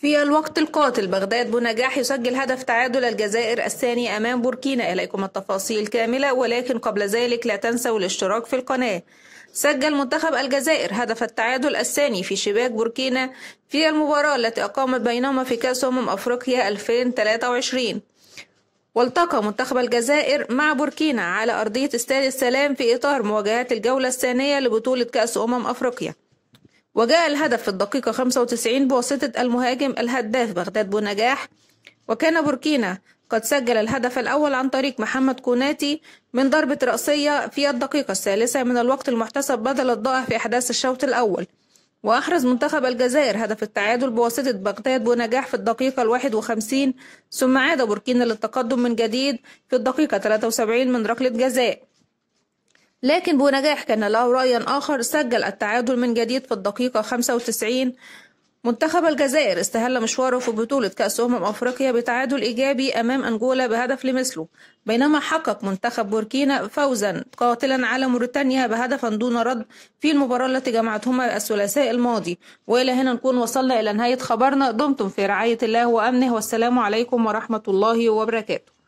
في الوقت القاتل بغداد بنجاح يسجل هدف تعادل الجزائر الثاني أمام بوركينا إليكم التفاصيل كاملة ولكن قبل ذلك لا تنسوا الاشتراك في القناة سجل منتخب الجزائر هدف التعادل الثاني في شباك بوركينا في المباراة التي أقامت بينهما في كأس أمم أفريقيا 2023 والتقى منتخب الجزائر مع بوركينا على أرضية استاد السلام في إطار مواجهات الجولة الثانية لبطولة كأس أمم أفريقيا وجاء الهدف في الدقيقة 95 بواسطة المهاجم الهداف بغداد بونجاح وكان بوركينا قد سجل الهدف الأول عن طريق محمد كوناتي من ضربة رأسية في الدقيقة الثالثة من الوقت المحتسب بدل الضائع في أحداث الشوط الأول وأحرز منتخب الجزائر هدف التعادل بواسطة بغداد بونجاح في الدقيقة الواحد وخمسين ثم عاد بوركينا للتقدم من جديد في الدقيقة 73 من ركلة جزاء لكن بنجاح كان له رأي آخر سجل التعادل من جديد في الدقيقة 95 منتخب الجزائر استهل مشواره في بطولة كأس أمم أفريقيا بتعادل إيجابي أمام أنجولا بهدف لمثله بينما حقق منتخب بوركينا فوزا قاتلا على موريتانيا بهدف دون رد في المباراة التي جمعتهما الثلاثاء الماضي وإلى هنا نكون وصلنا إلى نهاية خبرنا دمتم في رعاية الله وأمنه والسلام عليكم ورحمة الله وبركاته